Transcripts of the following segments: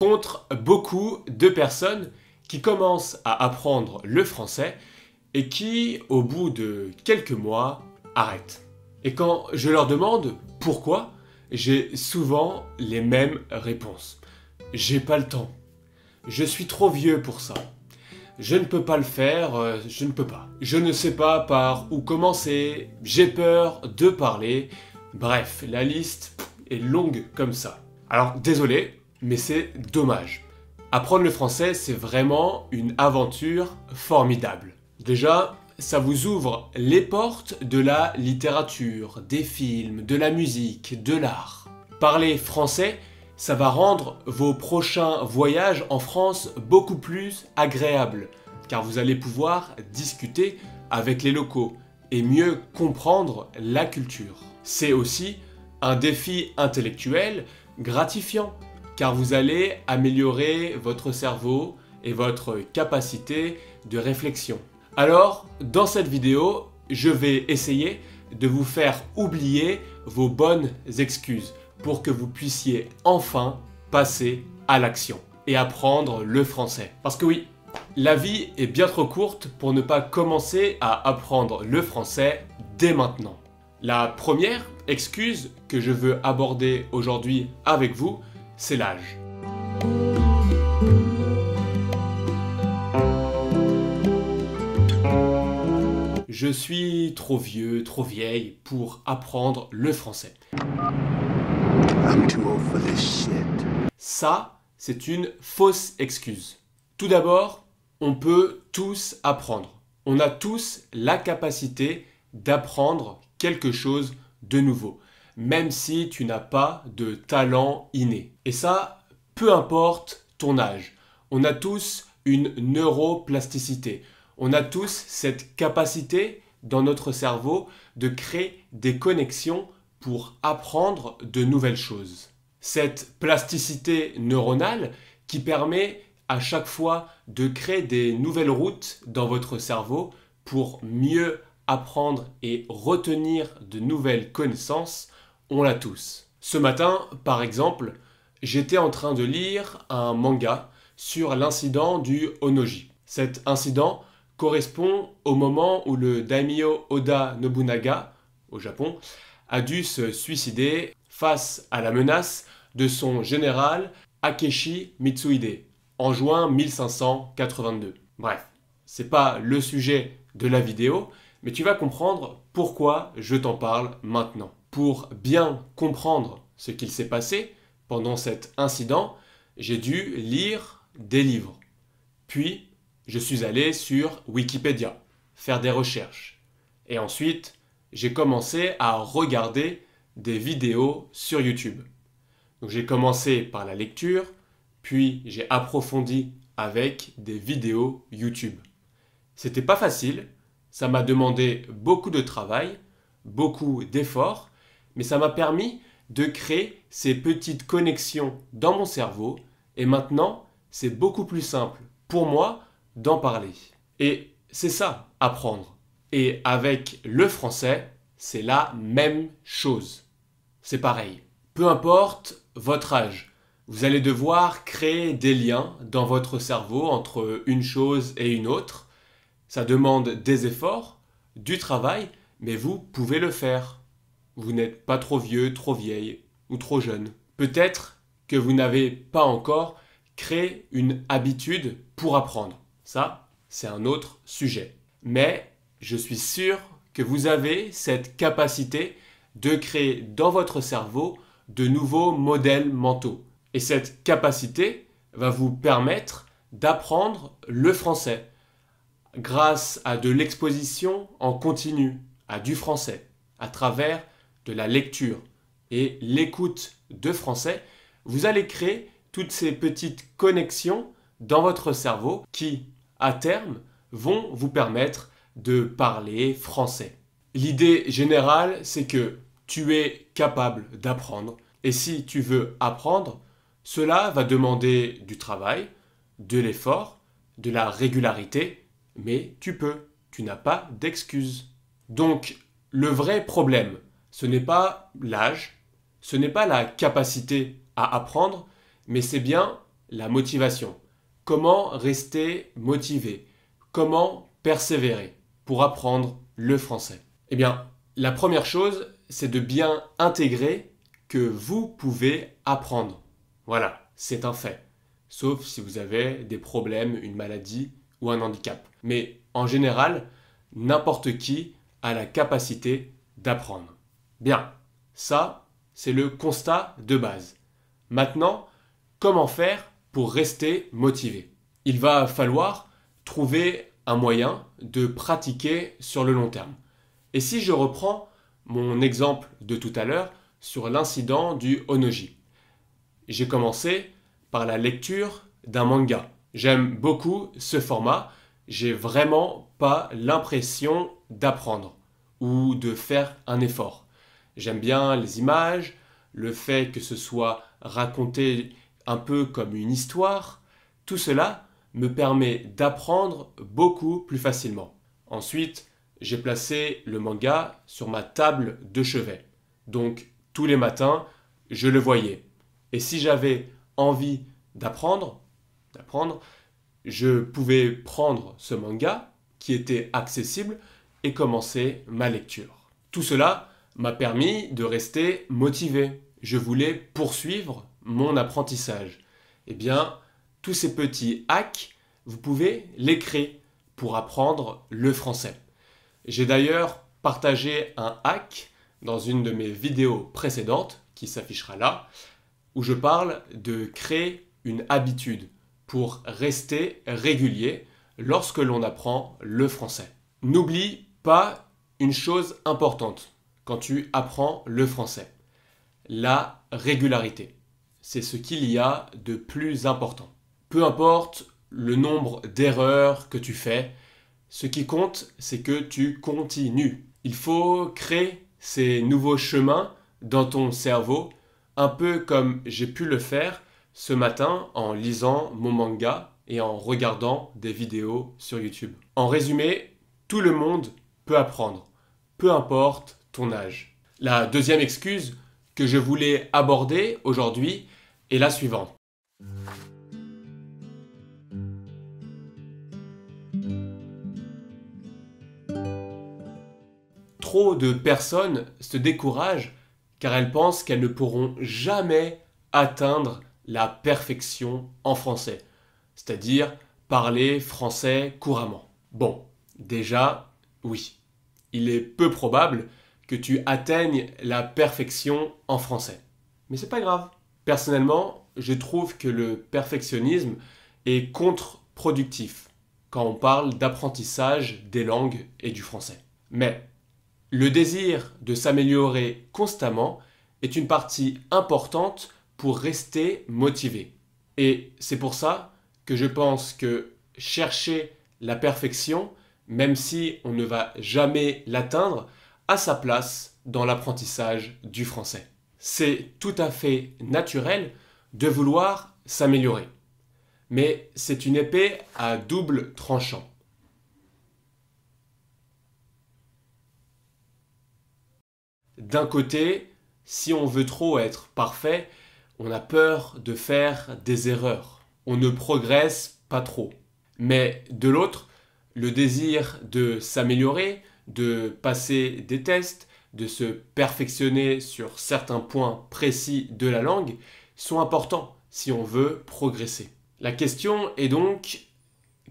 contre beaucoup de personnes qui commencent à apprendre le français et qui, au bout de quelques mois, arrêtent. Et quand je leur demande pourquoi, j'ai souvent les mêmes réponses. J'ai pas le temps. Je suis trop vieux pour ça. Je ne peux pas le faire, euh, je ne peux pas. Je ne sais pas par où commencer, j'ai peur de parler. Bref, la liste est longue comme ça. Alors désolé, mais c'est dommage. Apprendre le français, c'est vraiment une aventure formidable. Déjà, ça vous ouvre les portes de la littérature, des films, de la musique, de l'art. Parler français, ça va rendre vos prochains voyages en France beaucoup plus agréables, car vous allez pouvoir discuter avec les locaux et mieux comprendre la culture. C'est aussi un défi intellectuel gratifiant, car vous allez améliorer votre cerveau et votre capacité de réflexion. Alors, dans cette vidéo, je vais essayer de vous faire oublier vos bonnes excuses pour que vous puissiez enfin passer à l'action et apprendre le français. Parce que oui, la vie est bien trop courte pour ne pas commencer à apprendre le français dès maintenant. La première excuse que je veux aborder aujourd'hui avec vous, c'est l'âge. Je suis trop vieux, trop vieille pour apprendre le français. Ça, c'est une fausse excuse. Tout d'abord, on peut tous apprendre. On a tous la capacité d'apprendre quelque chose de nouveau même si tu n'as pas de talent inné. Et ça, peu importe ton âge. On a tous une neuroplasticité. On a tous cette capacité dans notre cerveau de créer des connexions pour apprendre de nouvelles choses. Cette plasticité neuronale qui permet à chaque fois de créer des nouvelles routes dans votre cerveau pour mieux apprendre et retenir de nouvelles connaissances on l'a tous. Ce matin, par exemple, j'étais en train de lire un manga sur l'incident du Onoji. Cet incident correspond au moment où le daimyo Oda Nobunaga, au Japon, a dû se suicider face à la menace de son général Akechi Mitsuhide en juin 1582. Bref, c'est pas le sujet de la vidéo, mais tu vas comprendre pourquoi je t'en parle maintenant pour bien comprendre ce qu'il s'est passé pendant cet incident, j'ai dû lire des livres. Puis, je suis allé sur Wikipédia, faire des recherches. Et ensuite, j'ai commencé à regarder des vidéos sur YouTube. Donc j'ai commencé par la lecture, puis j'ai approfondi avec des vidéos YouTube. C'était pas facile, ça m'a demandé beaucoup de travail, beaucoup d'efforts, mais ça m'a permis de créer ces petites connexions dans mon cerveau. Et maintenant, c'est beaucoup plus simple pour moi d'en parler. Et c'est ça, apprendre. Et avec le français, c'est la même chose. C'est pareil. Peu importe votre âge, vous allez devoir créer des liens dans votre cerveau entre une chose et une autre. Ça demande des efforts, du travail, mais vous pouvez le faire vous n'êtes pas trop vieux, trop vieille ou trop jeune. Peut-être que vous n'avez pas encore créé une habitude pour apprendre. Ça, c'est un autre sujet. Mais je suis sûr que vous avez cette capacité de créer dans votre cerveau de nouveaux modèles mentaux. Et cette capacité va vous permettre d'apprendre le français grâce à de l'exposition en continu à du français à travers de la lecture et l'écoute de français, vous allez créer toutes ces petites connexions dans votre cerveau qui, à terme, vont vous permettre de parler français. L'idée générale, c'est que tu es capable d'apprendre. Et si tu veux apprendre, cela va demander du travail, de l'effort, de la régularité, mais tu peux, tu n'as pas d'excuses. Donc, le vrai problème, ce n'est pas l'âge, ce n'est pas la capacité à apprendre, mais c'est bien la motivation. Comment rester motivé Comment persévérer pour apprendre le français Eh bien, la première chose, c'est de bien intégrer que vous pouvez apprendre. Voilà, c'est un fait. Sauf si vous avez des problèmes, une maladie ou un handicap. Mais en général, n'importe qui a la capacité d'apprendre. Bien, ça, c'est le constat de base. Maintenant, comment faire pour rester motivé Il va falloir trouver un moyen de pratiquer sur le long terme. Et si je reprends mon exemple de tout à l'heure sur l'incident du Onoji, j'ai commencé par la lecture d'un manga. J'aime beaucoup ce format, j'ai vraiment pas l'impression d'apprendre ou de faire un effort. J'aime bien les images, le fait que ce soit raconté un peu comme une histoire. Tout cela me permet d'apprendre beaucoup plus facilement. Ensuite, j'ai placé le manga sur ma table de chevet. Donc tous les matins, je le voyais. Et si j'avais envie d'apprendre, d'apprendre, je pouvais prendre ce manga qui était accessible et commencer ma lecture. Tout cela m'a permis de rester motivé. Je voulais poursuivre mon apprentissage. Eh bien, tous ces petits hacks, vous pouvez les créer pour apprendre le français. J'ai d'ailleurs partagé un hack dans une de mes vidéos précédentes qui s'affichera là, où je parle de créer une habitude pour rester régulier lorsque l'on apprend le français. N'oublie pas une chose importante quand tu apprends le français. La régularité. C'est ce qu'il y a de plus important. Peu importe le nombre d'erreurs que tu fais, ce qui compte, c'est que tu continues. Il faut créer ces nouveaux chemins dans ton cerveau, un peu comme j'ai pu le faire ce matin en lisant mon manga et en regardant des vidéos sur YouTube. En résumé, tout le monde peut apprendre, peu importe âge. La deuxième excuse que je voulais aborder aujourd'hui est la suivante. Trop de personnes se découragent car elles pensent qu'elles ne pourront jamais atteindre la perfection en français, c'est-à-dire parler français couramment. Bon, déjà, oui, il est peu probable que tu atteignes la perfection en français. Mais c'est pas grave. Personnellement, je trouve que le perfectionnisme est contre-productif quand on parle d'apprentissage des langues et du français. Mais le désir de s'améliorer constamment est une partie importante pour rester motivé. Et c'est pour ça que je pense que chercher la perfection, même si on ne va jamais l'atteindre, sa place dans l'apprentissage du français. C'est tout à fait naturel de vouloir s'améliorer. Mais c'est une épée à double tranchant. D'un côté, si on veut trop être parfait, on a peur de faire des erreurs. On ne progresse pas trop. Mais de l'autre, le désir de s'améliorer, de passer des tests, de se perfectionner sur certains points précis de la langue sont importants si on veut progresser. La question est donc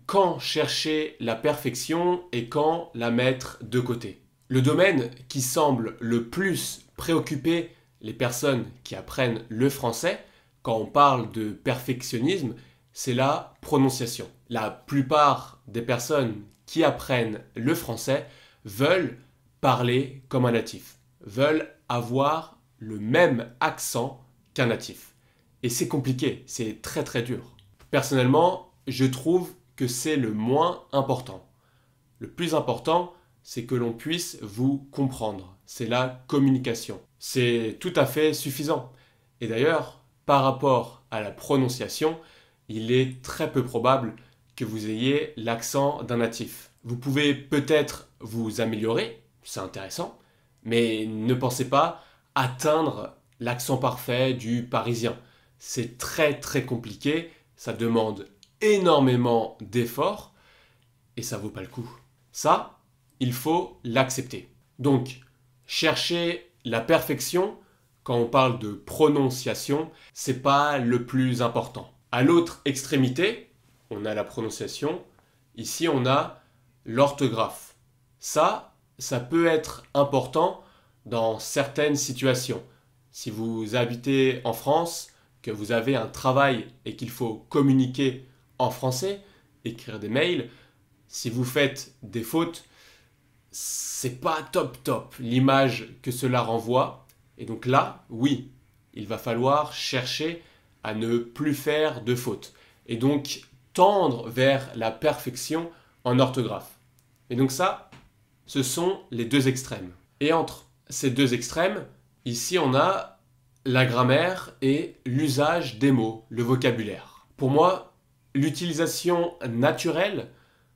quand chercher la perfection et quand la mettre de côté. Le domaine qui semble le plus préoccuper les personnes qui apprennent le français quand on parle de perfectionnisme, c'est la prononciation. La plupart des personnes qui apprennent le français veulent parler comme un natif, veulent avoir le même accent qu'un natif. Et c'est compliqué, c'est très très dur. Personnellement, je trouve que c'est le moins important. Le plus important, c'est que l'on puisse vous comprendre. C'est la communication. C'est tout à fait suffisant. Et d'ailleurs, par rapport à la prononciation, il est très peu probable que vous ayez l'accent d'un natif. Vous pouvez peut-être vous améliorer, c'est intéressant, mais ne pensez pas atteindre l'accent parfait du parisien. C'est très très compliqué, ça demande énormément d'efforts et ça vaut pas le coup. Ça, il faut l'accepter. Donc, chercher la perfection quand on parle de prononciation, c'est pas le plus important. À l'autre extrémité, on a la prononciation. Ici, on a l'orthographe. Ça, ça peut être important dans certaines situations. Si vous habitez en France, que vous avez un travail et qu'il faut communiquer en français, écrire des mails, si vous faites des fautes, c'est pas top top l'image que cela renvoie. Et donc là, oui, il va falloir chercher à ne plus faire de fautes. Et donc tendre vers la perfection en orthographe. Et donc ça, ce sont les deux extrêmes. Et entre ces deux extrêmes, ici on a la grammaire et l'usage des mots, le vocabulaire. Pour moi, l'utilisation naturelle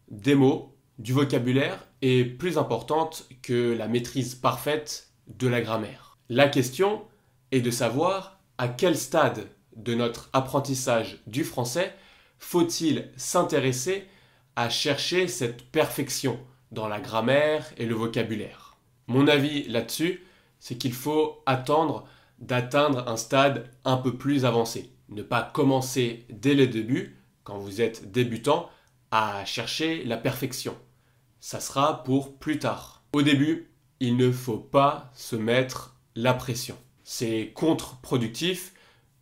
des mots, du vocabulaire, est plus importante que la maîtrise parfaite de la grammaire. La question est de savoir à quel stade de notre apprentissage du français faut-il s'intéresser à chercher cette perfection dans la grammaire et le vocabulaire. Mon avis là-dessus, c'est qu'il faut attendre d'atteindre un stade un peu plus avancé. Ne pas commencer dès le début, quand vous êtes débutant, à chercher la perfection. Ça sera pour plus tard. Au début, il ne faut pas se mettre la pression. C'est contre-productif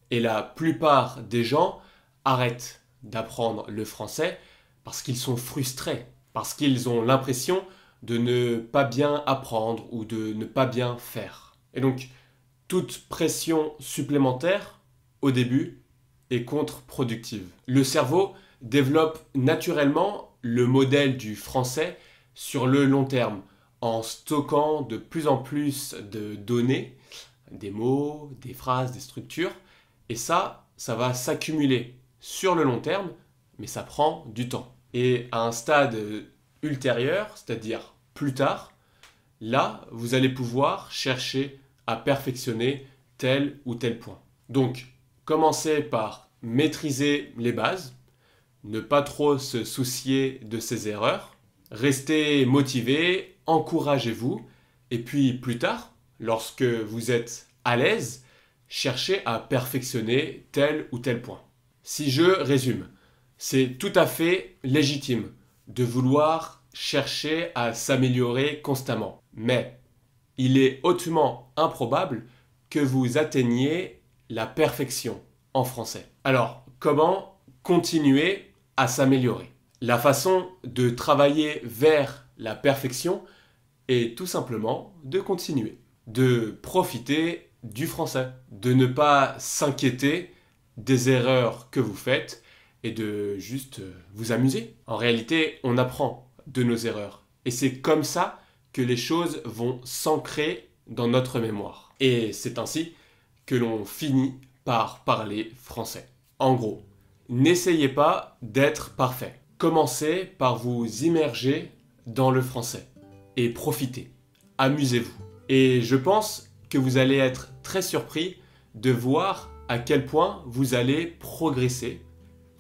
et la plupart des gens arrêtent d'apprendre le français parce qu'ils sont frustrés, parce qu'ils ont l'impression de ne pas bien apprendre ou de ne pas bien faire. Et donc, toute pression supplémentaire, au début, est contre-productive. Le cerveau développe naturellement le modèle du français sur le long terme, en stockant de plus en plus de données, des mots, des phrases, des structures, et ça, ça va s'accumuler sur le long terme, mais ça prend du temps. Et à un stade ultérieur, c'est-à-dire plus tard, là, vous allez pouvoir chercher à perfectionner tel ou tel point. Donc, commencez par maîtriser les bases, ne pas trop se soucier de ses erreurs, restez motivé, encouragez-vous, et puis plus tard, lorsque vous êtes à l'aise, cherchez à perfectionner tel ou tel point. Si je résume, c'est tout à fait légitime de vouloir chercher à s'améliorer constamment. Mais il est hautement improbable que vous atteigniez la perfection en français. Alors, comment continuer à s'améliorer La façon de travailler vers la perfection est tout simplement de continuer, de profiter du français, de ne pas s'inquiéter des erreurs que vous faites et de juste euh, vous amuser. En réalité, on apprend de nos erreurs. Et c'est comme ça que les choses vont s'ancrer dans notre mémoire. Et c'est ainsi que l'on finit par parler français. En gros, n'essayez pas d'être parfait. Commencez par vous immerger dans le français et profitez. Amusez-vous. Et je pense que vous allez être très surpris de voir à quel point vous allez progresser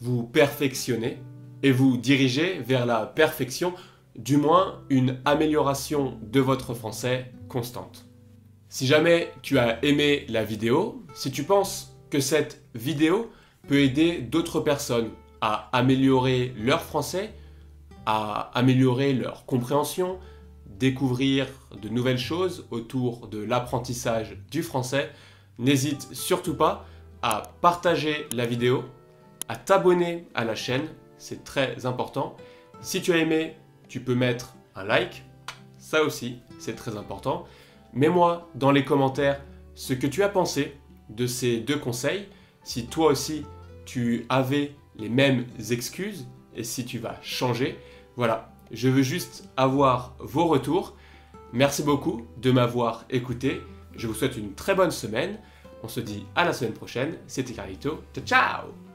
vous perfectionnez et vous dirigez vers la perfection, du moins une amélioration de votre français constante. Si jamais tu as aimé la vidéo, si tu penses que cette vidéo peut aider d'autres personnes à améliorer leur français, à améliorer leur compréhension, découvrir de nouvelles choses autour de l'apprentissage du français, n'hésite surtout pas à partager la vidéo à t'abonner à la chaîne, c'est très important. Si tu as aimé, tu peux mettre un like, ça aussi, c'est très important. Mets-moi dans les commentaires ce que tu as pensé de ces deux conseils, si toi aussi tu avais les mêmes excuses et si tu vas changer. Voilà, je veux juste avoir vos retours. Merci beaucoup de m'avoir écouté. Je vous souhaite une très bonne semaine. On se dit à la semaine prochaine. C'était Carlito. Ciao, ciao